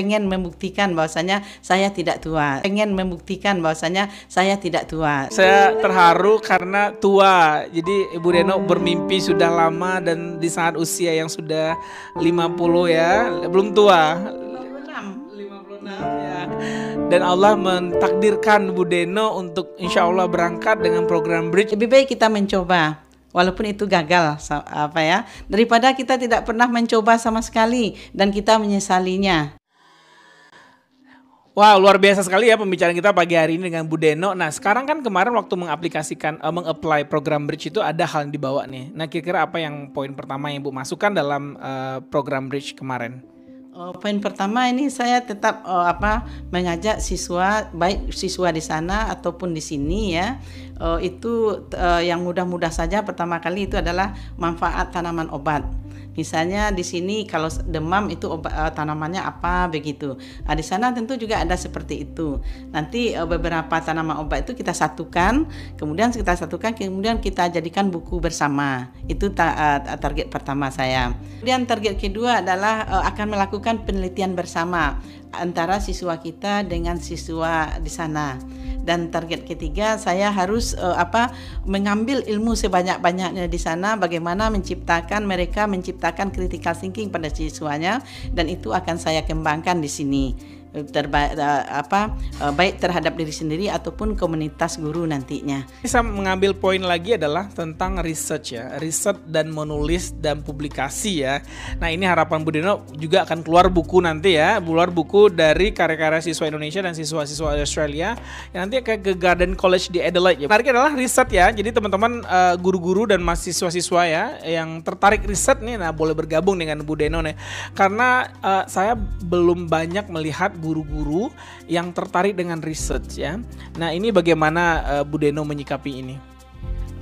pengen membuktikan bahwasanya saya tidak tua pengen membuktikan bahwasanya saya tidak tua saya terharu karena tua jadi Ibu Reno bermimpi sudah lama dan di saat usia yang sudah 50 ya belum tua 56 ya dan Allah mentakdirkan Bu Deno untuk insya Allah berangkat dengan program Bridge lebih baik kita mencoba walaupun itu gagal apa ya daripada kita tidak pernah mencoba sama sekali dan kita menyesalinya Wah wow, luar biasa sekali ya pembicaraan kita pagi hari ini dengan Bu Deno. Nah sekarang kan kemarin waktu mengaplikasikan, uh, mengapply program Bridge itu ada hal yang dibawa nih. Nah kira-kira apa yang poin pertama yang Bu masukkan dalam uh, program Bridge kemarin? Oh, poin pertama ini saya tetap oh, apa mengajak siswa baik siswa di sana ataupun di sini ya oh, itu uh, yang mudah-mudah saja pertama kali itu adalah manfaat tanaman obat. Misalnya di sini kalau demam itu obat, eh, tanamannya apa begitu. Nah, di sana tentu juga ada seperti itu. Nanti eh, beberapa tanaman obat itu kita satukan, kemudian kita satukan, kemudian kita jadikan buku bersama. Itu ta eh, target pertama saya. Kemudian target kedua adalah akan melakukan penelitian bersama antara siswa kita dengan siswa di sana dan target ketiga saya harus uh, apa mengambil ilmu sebanyak-banyaknya di sana bagaimana menciptakan mereka menciptakan critical thinking pada siswanya dan itu akan saya kembangkan di sini terbaik eh, apa eh, baik terhadap diri sendiri ataupun komunitas guru nantinya. Bisa mengambil poin lagi adalah tentang research ya, riset dan menulis dan publikasi ya. Nah, ini harapan Bu Dino juga akan keluar buku nanti ya, keluar buku dari karya-karya siswa Indonesia dan siswa-siswa Australia yang nanti akan ke Garden College di Adelaide ya. Menarik adalah riset ya. Jadi teman-teman eh, guru-guru dan mahasiswa-siswa ya yang tertarik riset nih nah boleh bergabung dengan Bu Deno nih. Karena saya belum banyak melihat guru-guru yang tertarik dengan research ya. Nah ini bagaimana uh, eh, Budeno menyikapi ini?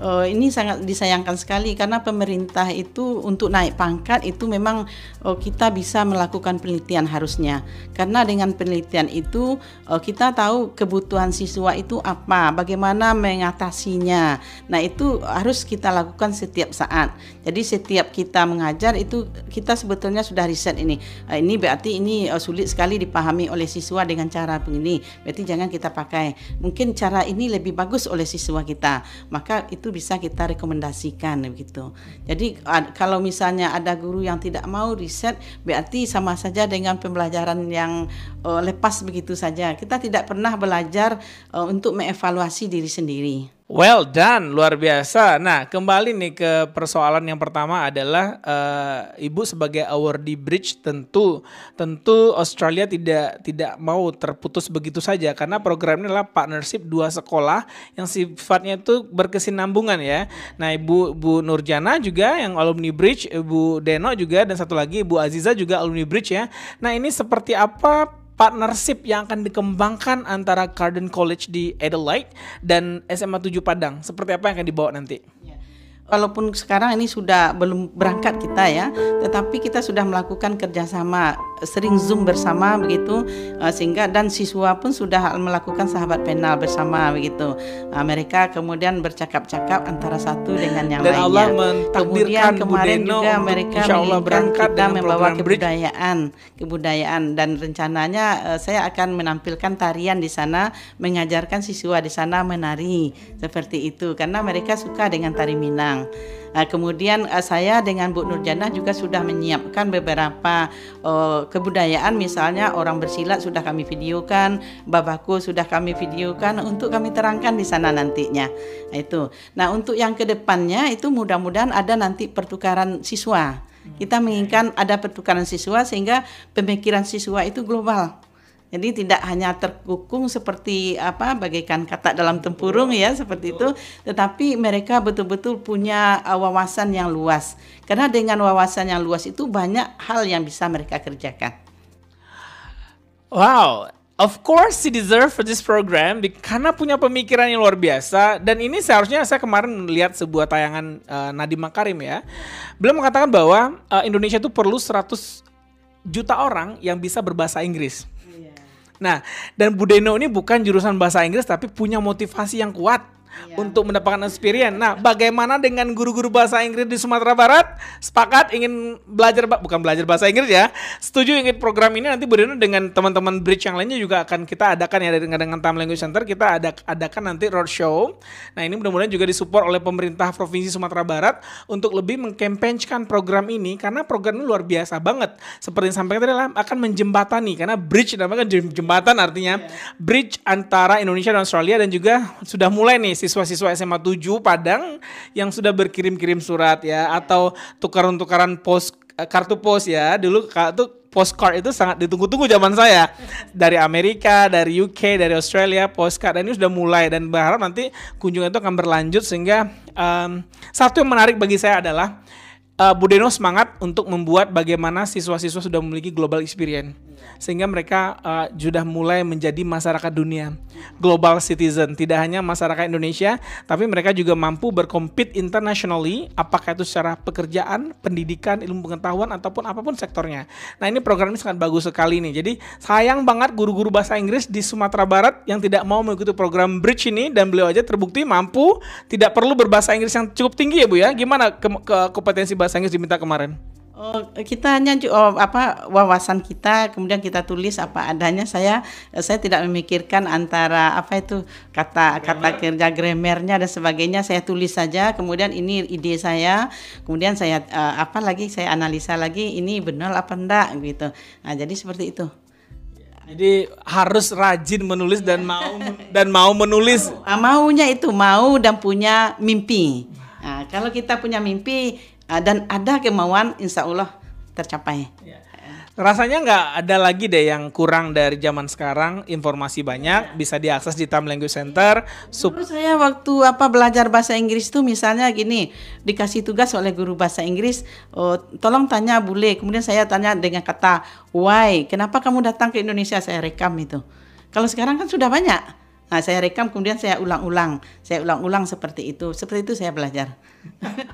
uh, ini sangat disayangkan sekali karena pemerintah itu untuk naik pangkat itu memang uh, kita bisa melakukan penelitian harusnya karena dengan penelitian itu uh, kita tahu kebutuhan siswa itu apa bagaimana mengatasinya nah itu harus kita lakukan setiap saat jadi setiap kita mengajar itu kita sebetulnya sudah riset ini uh, ini berarti ini uh, sulit sekali dipahami oleh siswa dengan cara begini berarti jangan kita pakai mungkin cara ini lebih bagus oleh siswa kita maka itu itu bisa kita rekomendasikan begitu. Jadi kalau misalnya ada guru yang tidak mau riset berarti sama saja dengan pembelajaran yang uh, lepas begitu saja. Kita tidak pernah belajar uh, untuk mengevaluasi diri sendiri. Well done, luar biasa. Nah, kembali nih ke persoalan yang pertama adalah uh, ibu sebagai awardee bridge tentu tentu Australia tidak tidak mau terputus begitu saja karena programnya adalah partnership dua sekolah yang sifatnya itu berkesinambungan ya. Nah, ibu Bu Nurjana juga yang alumni bridge, ibu Deno juga dan satu lagi ibu Aziza juga alumni bridge ya. Nah, ini seperti apa partnership yang akan dikembangkan antara Garden College di Adelaide dan SMA 7 Padang. Seperti apa yang akan dibawa nanti? Ya. Walaupun sekarang ini sudah belum berangkat kita ya, tetapi kita sudah melakukan kerjasama sering zoom bersama begitu eh, sehingga dan siswa pun sudah melakukan sahabat penal bersama begitu nah, mereka kemudian bercakap-cakap antara satu dengan yang dan lainnya Allah kemudian kemarin Budeno juga mereka berangkat kita membawa kebudayaan kebudayaan dan rencananya eh, saya akan menampilkan tarian di sana mengajarkan siswa di sana menari seperti itu karena mereka suka dengan tari Minang Nah, kemudian saya dengan Bu Nurjana juga sudah menyiapkan beberapa uh, kebudayaan misalnya orang bersilat sudah kami videokan, babaku sudah kami videokan untuk kami terangkan di sana nantinya. Nah, itu. Nah, untuk yang kedepannya itu mudah-mudahan ada nanti pertukaran siswa. Kita menginginkan ada pertukaran siswa sehingga pemikiran siswa itu global jadi tidak hanya terkukung seperti apa bagaikan kata dalam tempurung ya seperti itu, tetapi mereka betul-betul punya uh, wawasan yang luas. Karena dengan wawasan yang luas itu banyak hal yang bisa mereka kerjakan. Wow, of course she deserve for this program karena punya pemikiran yang luar biasa dan ini seharusnya saya kemarin lihat sebuah tayangan uh, Nadiem Makarim ya. Belum mengatakan bahwa uh, Indonesia itu perlu 100 juta orang yang bisa berbahasa Inggris. Nah, dan Budeno ini bukan jurusan bahasa Inggris tapi punya motivasi yang kuat yeah. untuk mendapatkan experience. Nah, bagaimana dengan guru-guru bahasa Inggris di Sumatera Barat? Sepakat ingin belajar bukan belajar bahasa Inggris ya. Setuju ingin program ini nanti berdiri dengan teman-teman bridge yang lainnya juga akan kita adakan ya dengan dengan Tam Language Center kita ada adakan nanti roadshow. Nah, ini mudah-mudahan juga disupport oleh pemerintah Provinsi Sumatera Barat untuk lebih mengkampanyekan program ini karena program ini luar biasa banget. Seperti yang sampaikan tadi lah akan menjembatani karena bridge namanya kan jembatan artinya iya. bridge antara Indonesia dan Australia dan juga sudah mulai nih siswa-siswa SMA 7 Padang yang sudah berkirim-kirim surat ya atau tukaran-tukaran pos eh, kartu pos ya. Dulu kartu postcard itu sangat ditunggu-tunggu zaman saya dari Amerika, dari UK, dari Australia postcard dan ini sudah mulai dan berharap nanti kunjungan itu akan berlanjut sehingga um, satu yang menarik bagi saya adalah uh, eh, Budeno semangat untuk membuat bagaimana siswa-siswa sudah memiliki global experience sehingga mereka uh, sudah mulai menjadi masyarakat dunia global citizen tidak hanya masyarakat Indonesia tapi mereka juga mampu berkompet internationally apakah itu secara pekerjaan pendidikan ilmu pengetahuan ataupun apapun sektornya nah ini program ini sangat bagus sekali nih jadi sayang banget guru-guru bahasa Inggris di Sumatera Barat yang tidak mau mengikuti program Bridge ini dan beliau aja terbukti mampu tidak perlu berbahasa Inggris yang cukup tinggi ya Bu ya gimana ke, ke kompetensi bahasa bahasa Inggris diminta kemarin? Oh, kita hanya oh, apa wawasan kita kemudian kita tulis apa adanya saya saya tidak memikirkan antara apa itu kata Grammar. kata kerja grammarnya dan sebagainya saya tulis saja kemudian ini ide saya kemudian saya uh, apa lagi saya analisa lagi ini benar apa enggak gitu nah jadi seperti itu jadi harus rajin menulis dan iya. mau dan mau menulis. Mau, maunya itu mau dan punya mimpi. Nah, kalau kita punya mimpi, Ah, dan ada kemauan insya Allah tercapai. Ya. Rasanya nggak ada lagi deh yang kurang dari zaman sekarang. Informasi banyak ya. bisa diakses di Tam Language Center. Sub Dulu saya waktu apa belajar bahasa Inggris tuh misalnya gini dikasih tugas oleh guru bahasa Inggris, oh, tolong tanya bule. Kemudian saya tanya dengan kata why, kenapa kamu datang ke Indonesia? Saya rekam itu. Kalau sekarang kan sudah banyak Nah, saya rekam kemudian saya ulang-ulang, saya ulang-ulang seperti itu. Seperti itu saya belajar.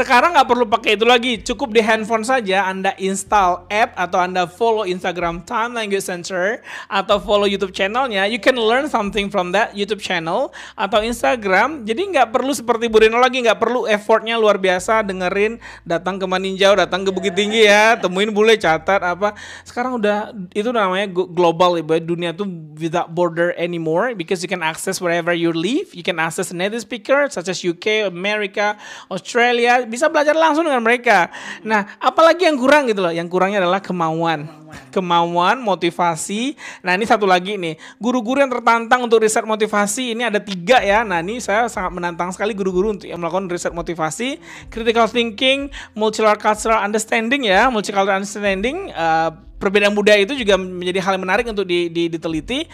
Sekarang nggak perlu pakai itu lagi, cukup di handphone saja. Anda install app atau Anda follow Instagram Time Language Center atau follow YouTube channelnya. You can learn something from that YouTube channel atau Instagram. Jadi nggak perlu seperti Bu Rino lagi, nggak perlu effortnya luar biasa dengerin, datang ke Maninjau, datang ke Bukit Tinggi ya, temuin bule, catat apa. Sekarang udah itu namanya global, ibu. Dunia tuh without border anymore because you can access wherever you live. You can access native speaker, such as UK, America, Australia. Bisa belajar langsung dengan mereka. Nah, apalagi yang kurang gitu loh. Yang kurangnya adalah kemauan. Kemauan, motivasi. Nah, ini satu lagi nih. Guru-guru yang tertantang untuk riset motivasi ini ada tiga ya. Nah, ini saya sangat menantang sekali guru-guru untuk melakukan riset motivasi, critical thinking, multicultural understanding ya, multicultural understanding. Uh, perbedaan budaya itu juga menjadi hal yang menarik untuk di, di, diteliti.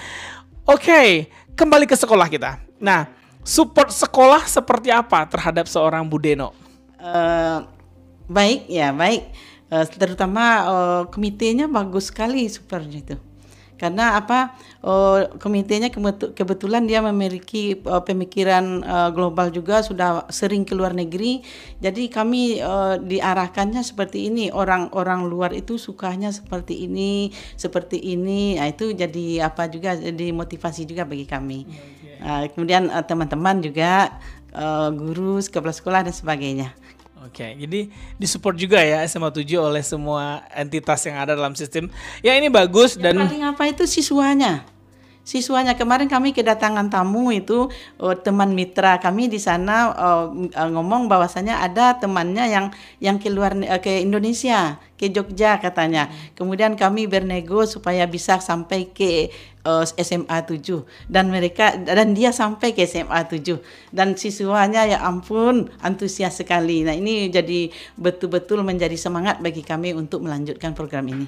Oke, okay, kembali ke sekolah kita. Nah, support sekolah seperti apa terhadap seorang Budeno? Uh, eh, baik ya, baik. Uh, terutama uh, eh, komitenya bagus sekali supportnya itu karena apa uh, oh, komitenya kebetulan dia memiliki uh, pemikiran uh, global juga sudah sering ke luar negeri jadi kami uh, diarahkannya seperti ini orang-orang luar itu sukanya seperti ini seperti ini nah, itu jadi apa juga jadi motivasi juga bagi kami uh, kemudian teman-teman uh, juga uh, guru kepala sekolah dan sebagainya Oke, okay. jadi disupport juga ya SMA 7 oleh semua entitas yang ada dalam sistem. Ya ini bagus yang dan paling apa itu siswanya. Siswanya kemarin kami kedatangan tamu itu uh, teman mitra kami di sana uh, ngomong bahwasanya ada temannya yang yang keluar uh, ke Indonesia ke Jogja katanya. Hmm. Kemudian kami bernego supaya bisa sampai ke uh, SMA 7 dan mereka dan dia sampai ke SMA 7 dan siswanya ya ampun antusias sekali. Nah, ini jadi betul-betul menjadi semangat bagi kami untuk melanjutkan program ini.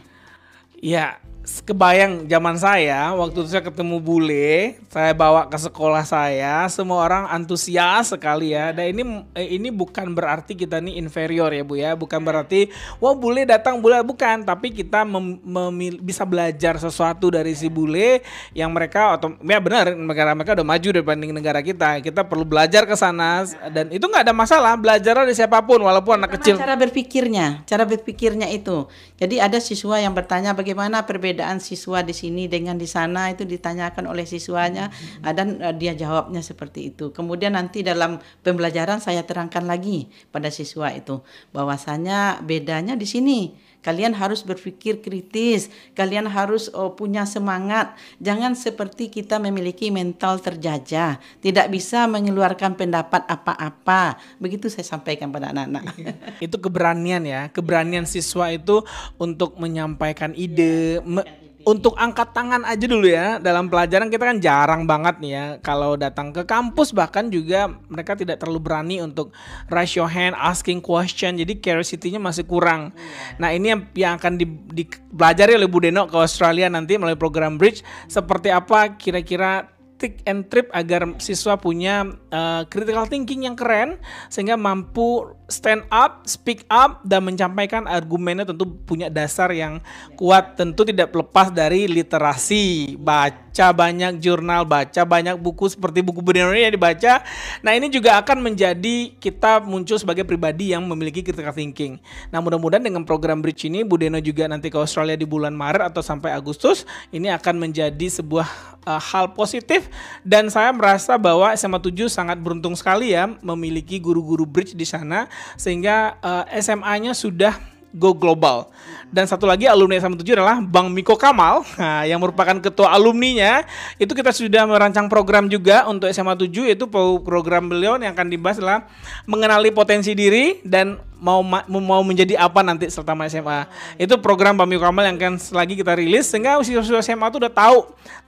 Ya, kebayang zaman saya waktu itu saya ketemu bule, saya bawa ke sekolah saya, semua orang antusias sekali ya. Iya. Dan ini eh, ini bukan berarti kita nih inferior ya Bu ya, bukan berarti wah bule datang bule bukan, tapi kita mem, memil, bisa belajar sesuatu dari si iya. bule yang mereka atau ya benar negara mereka udah maju dibanding negara kita. Kita perlu belajar ke sana iya. dan itu nggak ada masalah belajar dari siapapun walaupun Pertama anak kecil. Cara berpikirnya, cara berpikirnya itu. Jadi ada siswa yang bertanya bagaimana perbedaan perbedaan siswa di sini dengan di sana itu ditanyakan oleh siswanya hmm. dan eh, dia jawabnya seperti itu. Kemudian nanti dalam pembelajaran saya terangkan lagi pada siswa itu bahwasanya bedanya di sini Kalian harus berpikir kritis, kalian harus oh, punya semangat. Jangan seperti kita memiliki mental terjajah, tidak bisa mengeluarkan pendapat apa-apa. Begitu saya sampaikan pada anak-anak. Iya. Itu keberanian ya, keberanian siswa itu untuk menyampaikan ide, ya, me iya untuk angkat tangan aja dulu ya dalam pelajaran kita kan jarang banget nih ya kalau datang ke kampus bahkan juga mereka tidak terlalu berani untuk raise your hand asking question jadi curiosity-nya masih kurang nah ini yang, yang akan di, dipelajari oleh Bu Deno ke Australia nanti melalui program Bridge seperti apa kira-kira tick and trip agar siswa punya uh, critical thinking yang keren sehingga mampu stand up, speak up, dan menyampaikan argumennya tentu punya dasar yang kuat. Tentu tidak lepas dari literasi, baca banyak jurnal, baca banyak buku seperti buku Budinori yang dibaca. Nah ini juga akan menjadi kita muncul sebagai pribadi yang memiliki critical thinking. Nah mudah-mudahan dengan program Bridge ini, Budeno juga nanti ke Australia di bulan Maret atau sampai Agustus, ini akan menjadi sebuah uh, hal positif. Dan saya merasa bahwa SMA 7 sangat beruntung sekali ya memiliki guru-guru Bridge di sana sehingga uh, eh, SMA-nya sudah go global. Dan satu lagi alumni SMA 7 adalah Bang Miko Kamal nah, yang merupakan ketua alumninya. Itu kita sudah merancang program juga untuk SMA 7 itu program beliau yang akan dibahas adalah mengenali potensi diri dan mau mau menjadi apa nanti serta SMA. Itu program Bang Miko Kamal yang akan lagi kita rilis sehingga siswa-siswa SMA itu udah tahu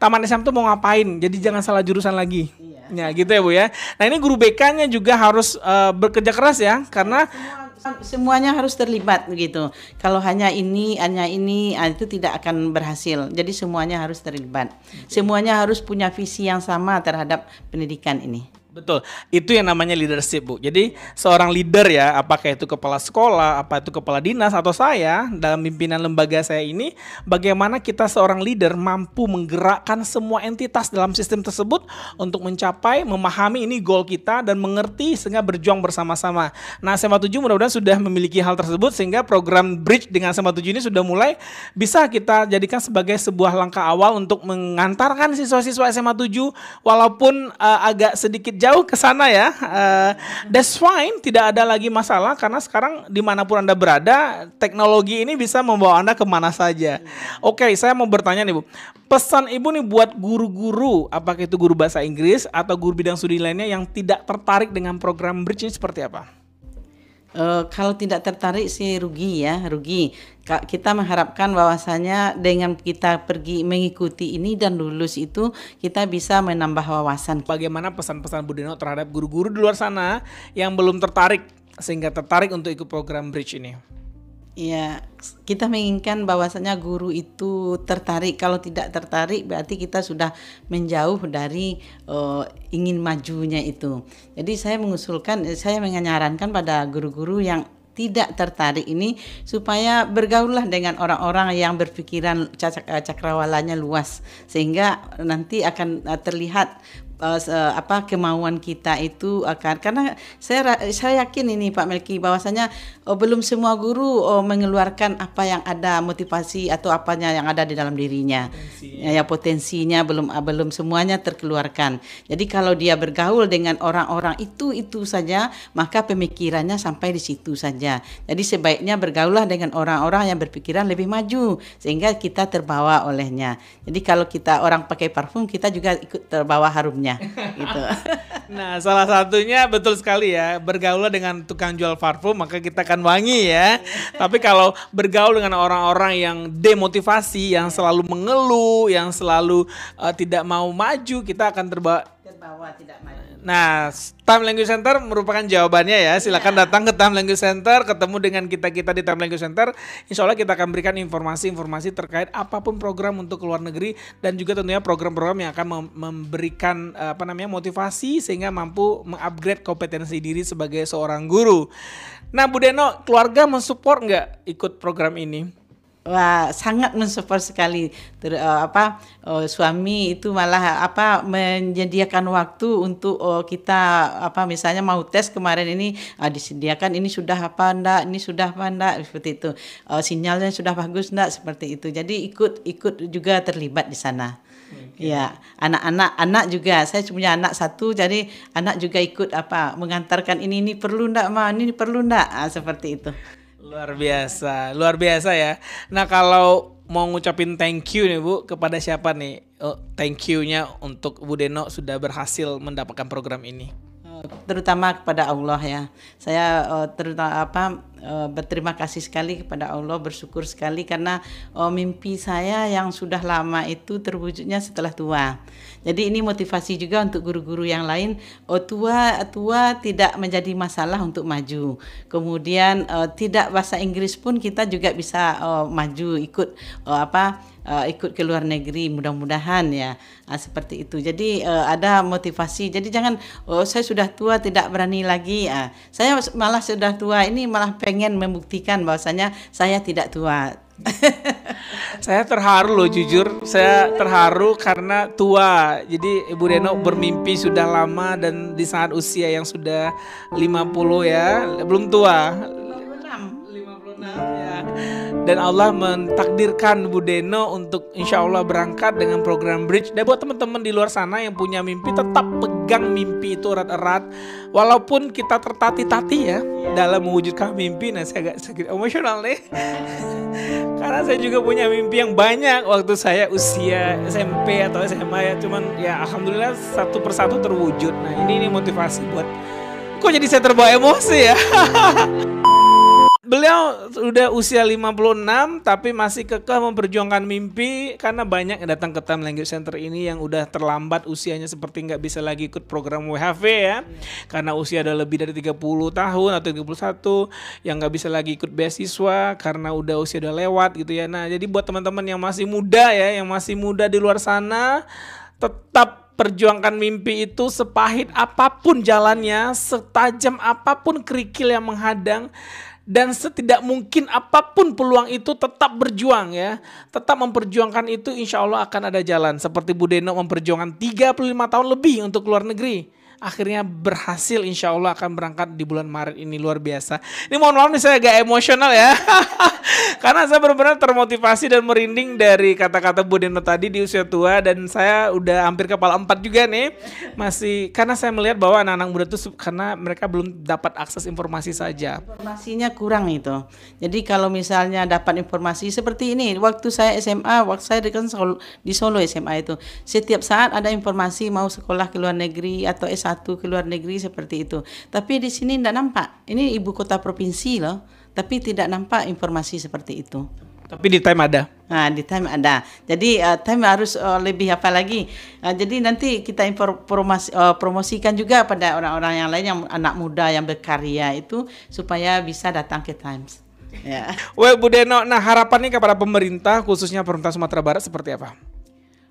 taman SMA itu mau ngapain. Jadi jangan salah jurusan lagi. Iya Ya gitu ya Bu ya. Nah, ini guru BK-nya juga harus uh, bekerja keras ya karena semuanya harus terlibat begitu. Kalau hanya ini, hanya ini ah, itu tidak akan berhasil. Jadi semuanya harus terlibat. Semuanya harus punya visi yang sama terhadap pendidikan ini. Betul. Itu yang namanya leadership, Bu. Jadi, seorang leader ya, apakah itu kepala sekolah, apa itu kepala dinas atau saya dalam pimpinan lembaga saya ini, bagaimana kita seorang leader mampu menggerakkan semua entitas dalam sistem tersebut untuk mencapai memahami ini goal kita dan mengerti sehingga berjuang bersama-sama. Nah, SMA 7 mudah-mudahan sudah memiliki hal tersebut sehingga program Bridge dengan SMA 7 ini sudah mulai bisa kita jadikan sebagai sebuah langkah awal untuk mengantarkan siswa-siswa SMA 7 walaupun uh, agak sedikit jauh jauh ke sana ya. Uh, that's fine, tidak ada lagi masalah karena sekarang dimanapun anda berada, teknologi ini bisa membawa anda kemana saja. Oke, okay, saya mau bertanya nih bu, pesan ibu nih buat guru-guru, apakah itu guru bahasa Inggris atau guru bidang studi lainnya yang tidak tertarik dengan program bridge seperti apa? Uh, kalau tidak tertarik sih rugi ya, rugi. kita mengharapkan bahwasanya dengan kita pergi mengikuti ini dan lulus itu kita bisa menambah wawasan. Bagaimana pesan-pesan Bu Dino terhadap guru-guru di luar sana yang belum tertarik sehingga tertarik untuk ikut program Bridge ini? Ya, kita menginginkan bahwasanya guru itu tertarik. Kalau tidak tertarik, berarti kita sudah menjauh dari uh, ingin majunya itu. Jadi saya mengusulkan, eh, saya menyarankan pada guru-guru yang tidak tertarik ini supaya bergaullah dengan orang-orang yang berpikiran cak eh, cakrawalanya luas sehingga nanti akan terlihat uh, apa kemauan kita itu akan karena saya saya yakin ini Pak Melki bahwasanya oh, belum semua guru oh, mengeluarkan apa yang ada motivasi atau apanya yang ada di dalam dirinya potensinya. ya potensinya belum ah, belum semuanya terkeluarkan jadi kalau dia bergaul dengan orang-orang itu itu saja maka pemikirannya sampai di situ saja jadi sebaiknya bergaullah dengan orang-orang yang berpikiran lebih maju sehingga kita terbawa olehnya jadi kalau kita orang pakai parfum kita juga ikut terbawa harumnya lainnya gitu. nah, salah satunya betul sekali ya, bergaul dengan tukang jual parfum maka kita akan wangi ya. Tapi kalau bergaul dengan orang-orang yang demotivasi, yang selalu mengeluh, yang selalu uh, tidak mau maju, kita akan terbawa bawah tidak maju. Nah, Time Language Center merupakan jawabannya ya. Silakan ya. datang ke Time Language Center, ketemu dengan kita-kita di Time Language Center. Insya Allah kita akan berikan informasi-informasi terkait apapun program untuk ke luar negeri dan juga tentunya program-program yang akan memberikan eh, apa namanya motivasi sehingga mampu mengupgrade kompetensi diri sebagai seorang guru. Nah, Bu Deno, keluarga mensupport nggak ikut program ini? Wah, sangat mensupport sekali Ter, uh, apa uh, suami itu malah apa menyediakan waktu untuk uh, kita apa misalnya mau tes kemarin ini uh, disediakan ini sudah apa ndak ini sudah apa ndak seperti itu. Uh, sinyalnya sudah bagus ndak seperti itu. Jadi ikut ikut juga terlibat di sana. Okay. Ya, anak-anak anak juga. Saya punya anak satu, jadi anak juga ikut apa mengantarkan ini ini perlu ndak ma, ini perlu ndak uh, seperti itu. Luar biasa, luar biasa ya. Nah kalau mau ngucapin thank you nih Bu kepada siapa nih? Oh, thank you-nya untuk Bu Deno sudah berhasil mendapatkan program ini. Eh, terutama kepada Allah ya. Saya uh, terutama apa uh, berterima kasih sekali kepada Allah, bersyukur sekali karena uh, mimpi saya yang sudah lama itu terwujudnya setelah tua. Jadi ini motivasi juga untuk guru-guru yang lain. Oh tua tua tidak menjadi masalah untuk maju. Kemudian uh, tidak bahasa Inggris pun kita juga bisa uh, maju ikut uh, apa uh, ikut ke luar negeri mudah-mudahan ya uh, seperti itu jadi uh, ada motivasi jadi jangan oh saya sudah tua tidak berani lagi uh, saya malah sudah tua ini malah pengen membuktikan bahwasanya saya tidak tua saya terharu loh jujur, saya terharu karena tua. Jadi Ibu Reno oh. bermimpi sudah lama dan di saat usia yang sudah 50 ya, belum tua. 56. 56 ya dan Allah mentakdirkan Bu Deno untuk insya Allah berangkat dengan program bridge. Dan buat teman-teman di luar sana yang punya mimpi tetap pegang mimpi itu erat-erat, walaupun kita tertatih-tatih ya dalam mewujudkan mimpi. Nah saya agak sedikit emosional nih. Karena saya juga punya mimpi yang banyak waktu saya usia SMP atau SMA ya. Cuman ya alhamdulillah satu persatu terwujud. Nah ini ini motivasi buat kok jadi saya terbawa emosi ya. beliau udah usia 56 tapi masih kekeh memperjuangkan mimpi karena banyak yang datang ke Time Language Center ini yang udah terlambat usianya seperti nggak bisa lagi ikut program WHV ya. Karena usia udah lebih dari 30 tahun atau 31 yang nggak bisa lagi ikut beasiswa karena udah usia udah lewat gitu ya. Nah, jadi buat teman-teman yang masih muda ya, yang masih muda di luar sana tetap perjuangkan mimpi itu sepahit apapun jalannya, setajam apapun kerikil yang menghadang, dan setidak mungkin apapun peluang itu tetap berjuang ya. Tetap memperjuangkan itu insya Allah akan ada jalan. Seperti Bu Deno memperjuangkan 35 tahun lebih untuk luar negeri akhirnya berhasil insya Allah akan berangkat di bulan Maret ini luar biasa. Ini mohon maaf nih saya agak emosional ya. Karena saya benar-benar termotivasi dan merinding dari kata-kata Bu Deno tadi di usia tua dan saya udah hampir kepala empat juga nih. Masih karena saya melihat bahwa anak-anak muda itu karena mereka belum dapat akses informasi saja. Informasinya kurang itu. Jadi kalau misalnya dapat informasi seperti ini, waktu saya SMA, waktu saya di Solo, di Solo SMA itu, setiap saat ada informasi mau sekolah ke luar negeri atau S1 satu ke luar negeri seperti itu. Tapi di sini tidak nampak. Ini ibu kota provinsi loh, tapi tidak nampak informasi seperti itu. Tapi di time ada. Nah, di time ada. Jadi uh, time harus uh, lebih apa lagi? Uh, jadi nanti kita informasi uh, promosikan juga pada orang-orang yang lain yang anak muda yang berkarya itu supaya bisa datang ke Times. Ya. Yeah. Well, Bu Deno, nah harapannya kepada pemerintah khususnya pemerintah Sumatera Barat seperti apa?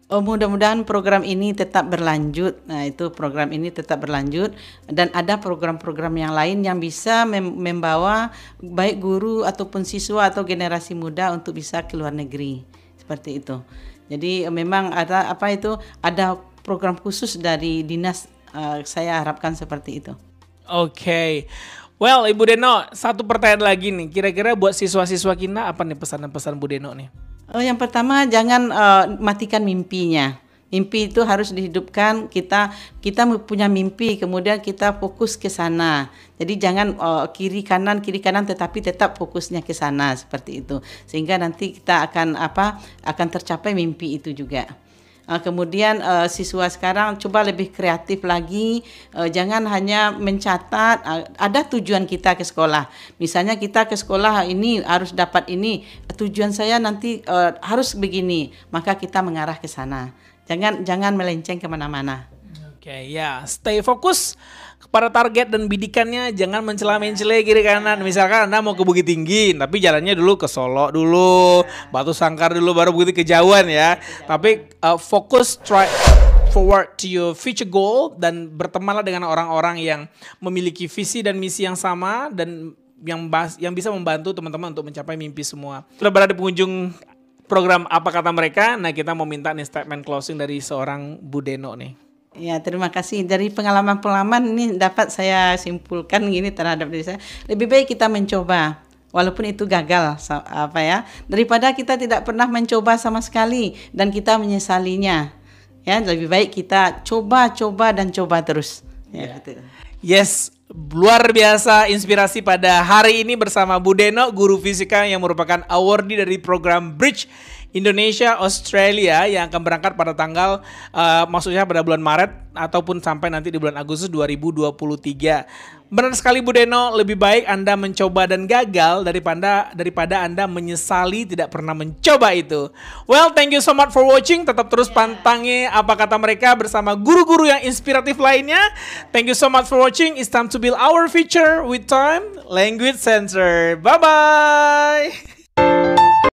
Oh, mudah-mudahan program ini tetap berlanjut. Nah, itu program ini tetap berlanjut dan ada program-program yang lain yang bisa mem membawa baik guru ataupun siswa atau generasi muda untuk bisa ke luar negeri. Seperti itu. Jadi eh, memang ada apa itu ada program khusus dari dinas uh, saya harapkan seperti itu. Oke. Okay. Well, Ibu Deno, satu pertanyaan lagi nih. Kira-kira buat siswa-siswa kita apa nih pesan-pesan Bu Deno nih? Oh, yang pertama jangan uh, matikan mimpinya. Mimpi itu harus dihidupkan. Kita kita punya mimpi, kemudian kita fokus ke sana. Jadi jangan uh, kiri kanan kiri kanan, tetapi tetap fokusnya ke sana seperti itu. Sehingga nanti kita akan apa? Akan tercapai mimpi itu juga. Ah, kemudian uh, siswa sekarang coba lebih kreatif lagi, uh, jangan hanya mencatat. Uh, ada tujuan kita ke sekolah. Misalnya kita ke sekolah ini harus dapat ini. Tujuan saya nanti uh, harus begini. Maka kita mengarah ke sana. Jangan jangan melenceng kemana-mana. Oke, okay, ya yeah. stay fokus kepada target dan bidikannya jangan mencela-mencela kiri kanan. Misalkan Anda mau ke Bukit Tinggi, tapi jalannya dulu ke Solo dulu, Batu Sangkar dulu baru begitu kejauhan ya. Tapi uh, fokus try forward to your future goal dan bertemanlah dengan orang-orang yang memiliki visi dan misi yang sama dan yang bas yang bisa membantu teman-teman untuk mencapai mimpi semua. Sudah berada di pengunjung program apa kata mereka? Nah, kita mau minta nih statement closing dari seorang Budeno nih. Ya, terima kasih. Dari pengalaman-pengalaman ini dapat saya simpulkan gini terhadap diri saya. Lebih baik kita mencoba walaupun itu gagal apa ya, daripada kita tidak pernah mencoba sama sekali dan kita menyesalinya. Ya, lebih baik kita coba, coba dan coba terus. Ya, ya. Gitu. Yes, luar biasa inspirasi pada hari ini bersama Bu Deno, guru fisika yang merupakan awardee dari program Bridge Indonesia Australia yang akan berangkat pada tanggal uh, maksudnya pada bulan Maret ataupun sampai nanti di bulan Agustus 2023. Benar sekali Bu Deno, lebih baik Anda mencoba dan gagal daripada daripada Anda menyesali tidak pernah mencoba itu. Well, thank you so much for watching. Tetap terus pantangi apa kata mereka bersama guru-guru yang inspiratif lainnya. Thank you so much for watching. It's time to build our future with time, language center. Bye bye.